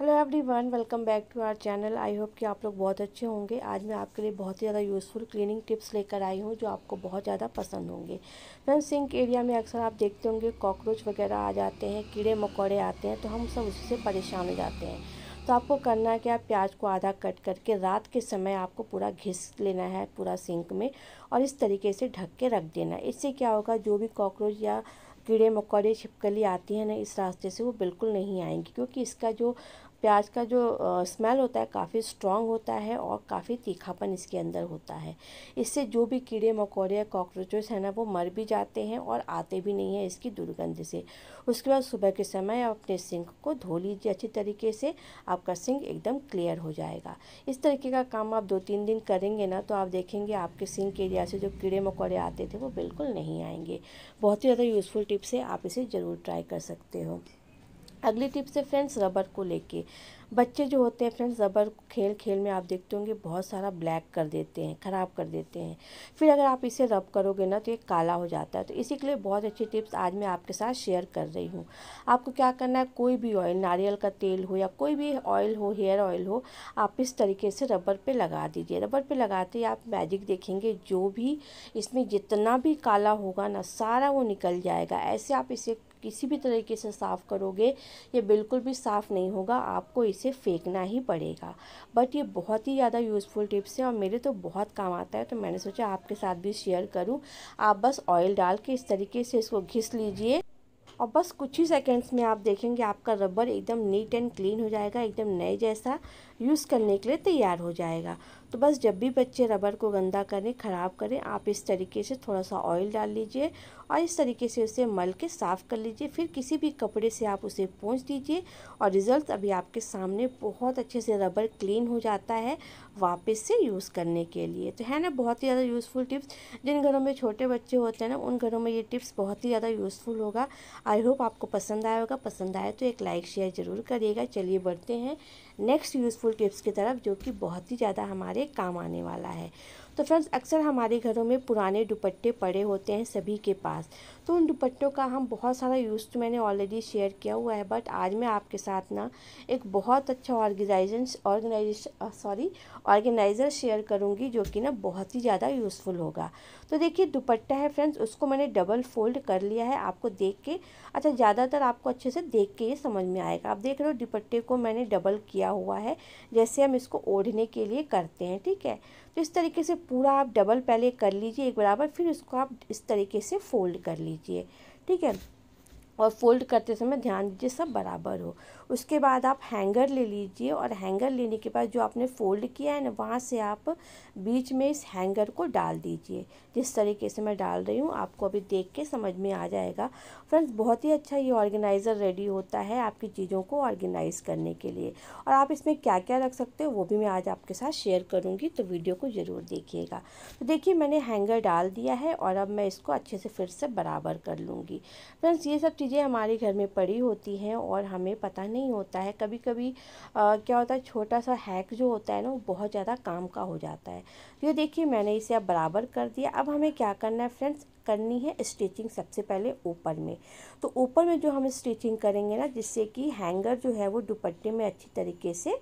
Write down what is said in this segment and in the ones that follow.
hello everyone welcome back to our channel I hope कि आप लोग बहुत अच्छे होंगे आज मैं आपके लिए बहुत ही ज़्यादा यूज़फुल क्लीनिंग टिप्स लेकर आई हूँ जो आपको बहुत ज़्यादा पसंद होंगे मैम सिंक एरिया में अक्सर आप देखते होंगे कॉकरोच वगैरह आ जाते हैं कीड़े मकोड़े आते हैं तो हम सब उससे परेशान हो जाते हैं तो आपको करना है कि आप प्याज को आधा कट करके रात के समय आपको पूरा घिस लेना है पूरा सिंक में और इस तरीके से ढक के रख देना इससे क्या होगा जो भी कॉकरोच या कीड़े मकोड़े छिपकली आती हैं ना इस रास्ते से वो बिल्कुल नहीं आएंगी क्योंकि इसका जो प्याज का जो स्मेल होता है काफ़ी स्ट्रॉन्ग होता है और काफ़ी तीखापन इसके अंदर होता है इससे जो भी कीड़े मकोड़े या कॉकरोचेस हैं ना वो मर भी जाते हैं और आते भी नहीं है इसकी दुर्गंध से उसके बाद सुबह के समय आप अपने सिंक को धो लीजिए अच्छी तरीके से आपका सिंक एकदम क्लियर हो जाएगा इस तरीके का काम आप दो तीन दिन करेंगे ना तो आप देखेंगे आपके सिंक एरिया से जो कीड़े मकोड़े आते थे वो बिल्कुल नहीं आएंगे बहुत ही ज़्यादा यूज़फुल टिप्स है आप इसे ज़रूर ट्राई कर सकते हो अगली टिप्स है फ्रेंड्स रबर को लेके बच्चे जो होते हैं फ्रेंड्स रबर खेल खेल में आप देखते होंगे बहुत सारा ब्लैक कर देते हैं ख़राब कर देते हैं फिर अगर आप इसे रब करोगे ना तो ये काला हो जाता है तो इसी के लिए बहुत अच्छी टिप्स आज मैं आपके साथ शेयर कर रही हूँ आपको क्या करना है कोई भी ऑयल नारियल का तेल हो या कोई भी ऑयल हो हेयर ऑयल हो आप इस तरीके से रबर पर लगा दीजिए रबर पर लगाते ही आप मैजिक देखेंगे जो भी इसमें जितना भी काला होगा ना सारा वो निकल जाएगा ऐसे आप इसे किसी भी तरीके से साफ़ करोगे ये बिल्कुल भी साफ़ नहीं होगा आपको इसे फेंकना ही पड़ेगा बट ये बहुत ही ज़्यादा यूज़फुल टिप्स है और मेरे तो बहुत काम आता है तो मैंने सोचा आपके साथ भी शेयर करूँ आप बस ऑयल डाल के इस तरीके से इसको घिस लीजिए और बस कुछ ही सेकेंड्स में आप देखेंगे आपका रबर एकदम नीट एंड क्लीन हो जाएगा एकदम नए जैसा यूज़ करने के लिए तैयार हो जाएगा तो बस जब भी बच्चे रबर को गंदा करें ख़राब करें आप इस तरीके से थोड़ा सा ऑयल डाल लीजिए और इस तरीके से उसे मल के साफ़ कर लीजिए फिर किसी भी कपड़े से आप उसे पोंछ दीजिए और रिज़ल्ट अभी आपके सामने बहुत अच्छे से रबर क्लीन हो जाता है वापस से यूज़ करने के लिए तो है ना बहुत ही ज़्यादा यूज़फुल टिप्स जिन घरों में छोटे बच्चे होते हैं ना उन घरों में ये टिप्स बहुत ही ज़्यादा यूज़फुल होगा आई होप आपको पसंद आया होगा पसंद आए तो एक लाइक शेयर ज़रूर करिएगा चलिए बढ़ते हैं नेक्स्ट यूज़फुल टिप्स की तरफ जो कि बहुत ही ज़्यादा हमारे में काम आने वाला है तो फ्रेंड्स अक्सर हमारे घरों में पुराने दुपट्टे पड़े होते हैं सभी के पास तो उन दुपट्टों का हम बहुत सारा यूज़ तो मैंने ऑलरेडी शेयर किया हुआ है बट आज मैं आपके साथ ना एक बहुत अच्छा organisation organisation sorry organiser share करूँगी जो कि ना बहुत ही ज़्यादा यूज़फुल होगा तो देखिए दुपट्टा है फ्रेंड्स उसको मैंने डबल फोल्ड कर लिया है आपको देख के अच्छा ज़्यादातर आपको अच्छे से देख के ये समझ में आएगा आप देख रहे हो दुपट्टे को मैंने डबल किया हुआ है जैसे हम इसको ओढ़ने के लिए करते हैं ठीक है तो इस तरीके से पूरा आप डबल पहले कर लीजिए एक बराबर फिर इसको आप इस तरीके से फोल्ड कर लीजिए लीजिए ठीक है और फोल्ड करते समय ध्यान दीजिए सब बराबर हो उसके बाद आप हैंगर ले लीजिए और हैंगर लेने के बाद जो आपने फोल्ड किया है ना वहाँ से आप बीच में इस हैंगर को डाल दीजिए जिस तरीके से मैं डाल रही हूँ आपको अभी देख के समझ में आ जाएगा फ्रेंड्स बहुत ही अच्छा ये ऑर्गेनाइज़र रेडी होता है आपकी चीज़ों को ऑर्गेनाइज़ करने के लिए और आप इसमें क्या क्या रख सकते हो वो भी मैं आज आपके साथ शेयर करूँगी तो वीडियो को ज़रूर देखिएगा तो देखिए मैंने हैंगर डाल दिया है और अब मैं इसको अच्छे से फिर से बराबर कर लूँगी फ्रेंड्स ये सब चीज़ें हमारे घर में पड़ी होती हैं और हमें पता नहीं होता है कभी कभी आ, क्या होता है छोटा सा हैक जो होता है ना वो बहुत ज़्यादा काम का हो जाता है ये देखिए मैंने इसे अब बराबर कर दिया अब हमें क्या करना है फ्रेंड्स करनी है स्टिचिंग सबसे पहले ऊपर में तो ऊपर में जो हम स्टिचिंग करेंगे ना जिससे कि हैंगर जो है वो दुपट्टे में अच्छी तरीके से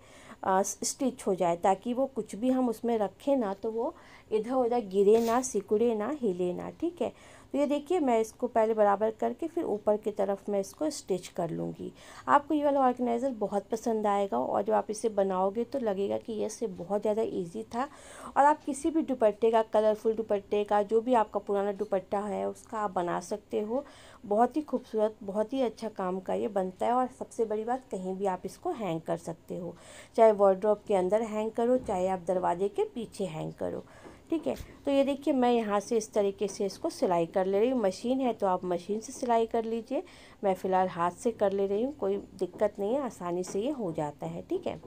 स्टिच हो जाए ताकि वो कुछ भी हम उसमें रखें ना तो वो इधर उधर गिरे ना सिकुड़े ना हिले ना ठीक है तो ये देखिए मैं इसको पहले बराबर करके फिर ऊपर की तरफ मैं इसको स्टिच कर लूँगी आपको ये वाला ऑर्गेनाइज़र बहुत पसंद आएगा और जब आप इसे बनाओगे तो लगेगा कि ये से बहुत ज़्यादा ईजी था और आप किसी भी दुपट्टे का कलरफुल दुपट्टे का जो भी आपका पुराना दुपट्टा है उसका आप बना सकते हो बहुत ही खूबसूरत बहुत ही अच्छा काम का ये बनता है और सबसे बड़ी बात कहीं भी आप इसको हैंग कर सकते हो चाहे वार्ड्रॉप के अंदर हैंग करो चाहे आप दरवाजे के पीछे हैंग करो ठीक है तो ये देखिए मैं यहाँ से इस तरीके से इसको सिलाई कर ले रही हूँ मशीन है तो आप मशीन से सिलाई कर लीजिए मैं फ़िलहाल हाथ से कर ले रही हूँ कोई दिक्कत नहीं है आसानी से ये हो जाता है ठीक है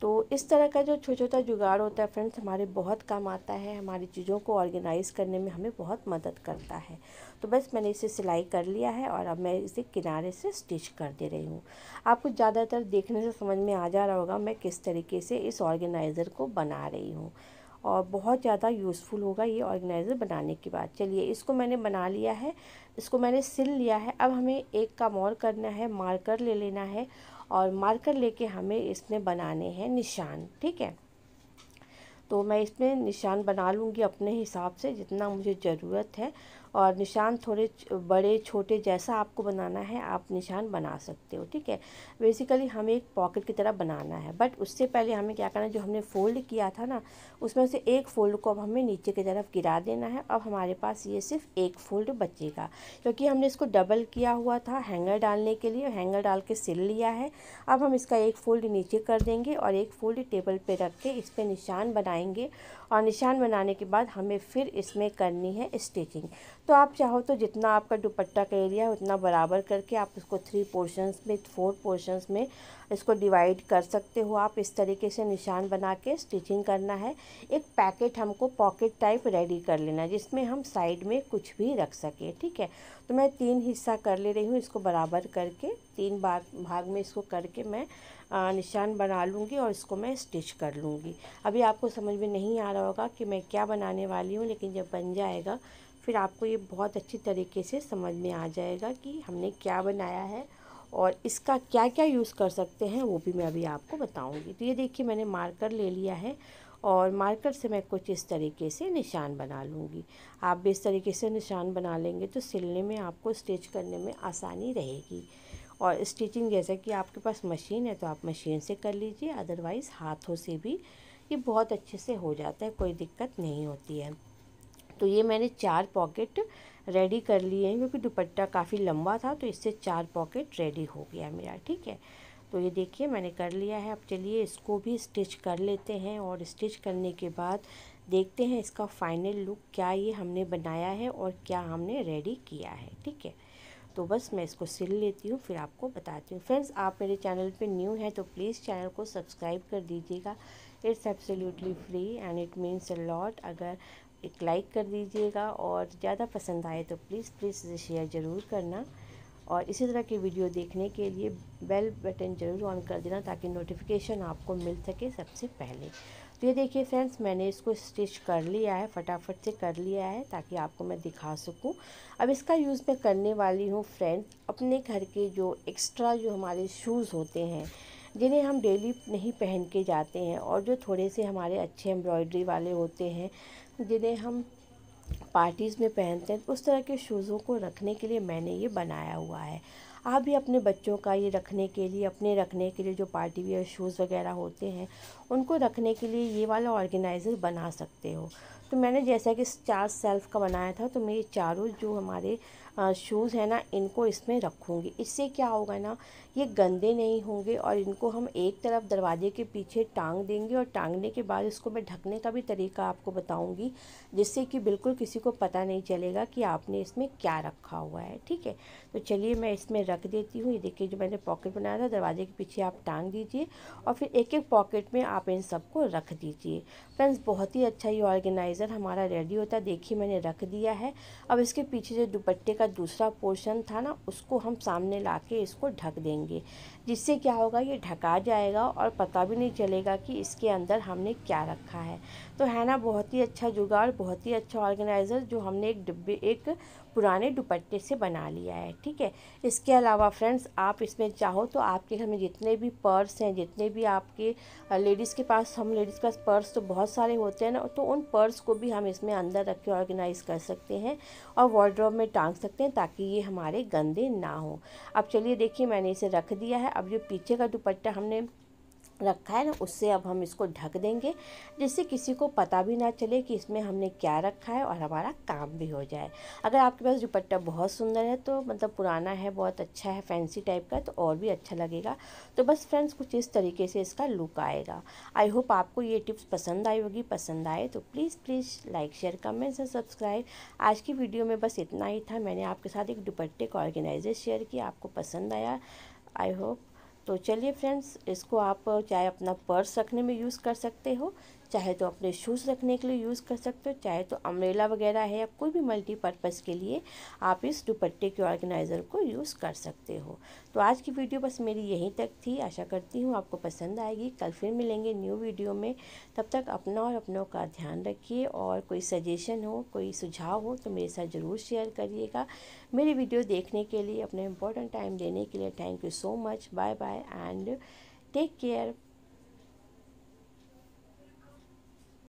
तो इस तरह का जो छोटा छोटा जुगाड़ होता है फ्रेंड्स हमारे बहुत काम आता है हमारी चीज़ों को ऑर्गेनाइज़ करने में हमें बहुत मदद करता है तो बस मैंने इसे सिलाई कर लिया है और अब मैं इसे किनारे से स्टिच कर दे रही हूँ आपको ज़्यादातर देखने से समझ में आ जा रहा होगा मैं किस तरीके से इस ऑर्गेनाइज़र को बना रही हूँ और बहुत ज़्यादा यूज़फुल होगा ये ऑर्गेनाइज़र बनाने के बाद चलिए इसको मैंने बना लिया है इसको मैंने सिल लिया है अब हमें एक काम और करना है मार्कर ले लेना है और मार्कर लेके हमें इसमें बनाने हैं निशान ठीक है तो मैं इसमें निशान बना लूँगी अपने हिसाब से जितना मुझे ज़रूरत है और निशान थोड़े बड़े छोटे जैसा आपको बनाना है आप निशान बना सकते हो ठीक है बेसिकली हमें एक पॉकेट की तरह बनाना है बट उससे पहले हमें क्या करना है जो हमने फ़ोल्ड किया था ना उसमें से एक फ़ोल्ड को अब हमें नीचे की तरफ गिरा देना है अब हमारे पास ये सिर्फ एक फ़ोल्ड बचेगा क्योंकि हमने इसको डबल किया हुआ था हैंगर डालने के लिए हैंगर डाल के सिल लिया है अब हम इसका एक फ़ोल्ड नीचे कर देंगे और एक फ़ोल्ड टेबल पर रख के इस पर निशान बनाएंगे और निशान बनाने के बाद हमें फिर इसमें करनी है स्टिचिंग तो आप चाहो तो जितना आपका दुपट्टा का एरिया है उतना बराबर करके आप उसको थ्री पोर्शंस में फोर पोर्शंस में इसको डिवाइड कर सकते हो आप इस तरीके से निशान बना के स्टिचिंग करना है एक पैकेट हमको पॉकेट टाइप रेडी कर लेना है जिसमें हम साइड में कुछ भी रख सकें ठीक है तो मैं तीन हिस्सा कर ले रही हूँ इसको बराबर करके तीन भाग भाग में इसको करके मैं निशान बना लूँगी और इसको मैं स्टिच कर लूँगी अभी आपको समझ में नहीं आ रहा रहा होगा कि मैं क्या बनाने वाली हूँ लेकिन जब बन जाएगा फिर आपको ये बहुत अच्छी तरीके से समझ में आ जाएगा कि हमने क्या बनाया है और इसका क्या क्या यूज़ कर सकते हैं वो भी मैं अभी आपको बताऊंगी तो ये देखिए मैंने मार्कर ले लिया है और मार्कर से मैं कुछ इस तरीके से निशान बना लूँगी आप भी इस तरीके से निशान बना लेंगे तो सिलने में आपको स्टिच करने में आसानी रहेगी और स्टिचिंग जैसे कि आपके पास मशीन है तो आप मशीन से कर लीजिए अदरवाइज़ हाथों से भी ये बहुत अच्छे से हो जाता है कोई दिक्कत नहीं होती है तो ये मैंने चार पॉकेट रेडी कर लिए हैं क्योंकि दुपट्टा काफ़ी लंबा था तो इससे चार पॉकेट रेडी हो गया मेरा ठीक है तो ये देखिए मैंने कर लिया है अब चलिए इसको भी स्टिच कर लेते हैं और स्टिच करने के बाद देखते हैं इसका फाइनल लुक क्या ये हमने बनाया है और क्या हमने रेडी किया है ठीक है तो बस मैं इसको सिल लेती हूँ फिर आपको बताती हूँ फ्रेंड्स आप मेरे चैनल पे न्यू हैं तो प्लीज़ चैनल को सब्सक्राइब कर दीजिएगा it's absolutely free and it means a lot अगर एक लाइक कर दीजिएगा और ज़्यादा पसंद आए तो प्लीज़ प्लीज़ इसे शेयर ज़रूर करना और इसी तरह की वीडियो देखने के लिए बेल बटन ज़रूर ऑन कर देना ताकि नोटिफिकेशन आपको मिल सके सबसे पहले तो ये देखिए फ्रेंड्स मैंने इसको स्टिच कर लिया है फटाफट से कर लिया है ताकि आपको मैं दिखा सकूं अब इसका यूज़ मैं करने वाली हूँ फ्रेंड्स अपने घर के जो एक्स्ट्रा जो हमारे शूज़ होते हैं जिन्हें हम डेली नहीं पहन के जाते हैं और जो थोड़े से हमारे अच्छे एम्ब्रॉयडरी वाले होते हैं जिन्हें हम पार्टीज़ में पहनते हैं तो उस तरह के शूज़ों को रखने के लिए मैंने ये बनाया हुआ है आप भी अपने बच्चों का ये रखने के लिए अपने रखने के लिए जो पार्टी वियर शूज़ वगैरह होते हैं उनको रखने के लिए ये वाला ऑर्गेनाइज़र बना सकते हो तो मैंने जैसा कि चार सेल्फ का बनाया था तो मैं ये चारों जो हमारे शूज़ हैं ना इनको इसमें रखूँगी इससे क्या होगा ना ये गंदे नहीं होंगे और इनको हम एक तरफ दरवाजे के पीछे टांग देंगे और टांगने के बाद इसको मैं ढकने का भी तरीका आपको बताऊँगी जिससे कि बिल्कुल किसी को पता नहीं चलेगा कि आपने इसमें क्या रखा हुआ है ठीक है तो चलिए मैं इसमें रख देती हूँ ये देखिए जो मैंने पॉकेट बनाया था दरवाजे के पीछे आप टांग दीजिए और फिर एक एक पॉकेट में आप इन सबको रख दीजिए फ्रेंड्स बहुत ही अच्छा ये ऑर्गेनाइज ब्लेज़र हमारा रेडी होता है देखिए मैंने रख दिया है अब इसके पीछे जो दुपट्टे का दूसरा पोर्शन था ना उसको हम सामने ला इसको ढक देंगे जिससे क्या होगा ये ढका जाएगा और पता भी नहीं चलेगा कि इसके अंदर हमने क्या रखा है तो है ना बहुत ही अच्छा जुगाड़ बहुत ही अच्छा ऑर्गेनाइज़र जो हमने एक डिब्बे एक पुराने दुपट्टे से बना लिया है ठीक है इसके अलावा फ्रेंड्स आप इसमें चाहो तो आपके घर में जितने भी पर्स हैं जितने भी आपके लेडीज़ के पास हम लेडीज़ के पास पर्स तो बहुत सारे होते हैं ना तो उन पर्स को भी हम इसमें अंदर रख के ऑर्गेनाइज़ कर सकते हैं और वार्ड्रॉप में टांग सकते हैं ताकि ये हमारे गंदे ना हों अब चलिए देखिए मैंने इसे रख दिया है अब जो पीछे का दुपट्टा हमने रखा है ना उससे अब हम इसको ढक देंगे जिससे किसी को पता भी ना चले कि इसमें हमने क्या रखा है और हमारा काम भी हो जाए अगर आपके पास दुपट्टा बहुत सुंदर है तो मतलब पुराना है बहुत अच्छा है फैंसी टाइप का तो और भी अच्छा लगेगा तो बस फ्रेंड्स कुछ इस तरीके से इसका लुक आएगा आई होप आपको ये टिप्स पसंद आई होगी पसंद आए तो please please like share comments और सब्सक्राइब आज की वीडियो में बस इतना ही था मैंने आपके साथ एक दुपट्टे का ऑर्गेनाइजर शेयर किया आपको पसंद आया आई होप तो चलिए फ्रेंड्स इसको आप चाहे अपना पर्स रखने में यूज़ कर सकते हो चाहे तो अपने शूज़ रखने के लिए यूज़ कर सकते हो चाहे तो अम्ब्रेला वगैरह है या कोई भी मल्टीपर्पज़ के लिए आप इस दुपट्टे के ऑर्गेनाइज़र को यूज़ कर सकते हो तो आज की वीडियो बस मेरी यहीं तक थी आशा करती हूँ आपको पसंद आएगी कल फिर मिलेंगे न्यू वीडियो में तब तक अपना और अपनों का ध्यान रखिए और कोई सजेशन हो कोई सुझाव हो तो मेरे साथ ज़रूर शेयर करिएगा मेरी वीडियो देखने के लिए अपना इम्पोर्टेंट टाइम देने के लिए thank you so much bye bye and take care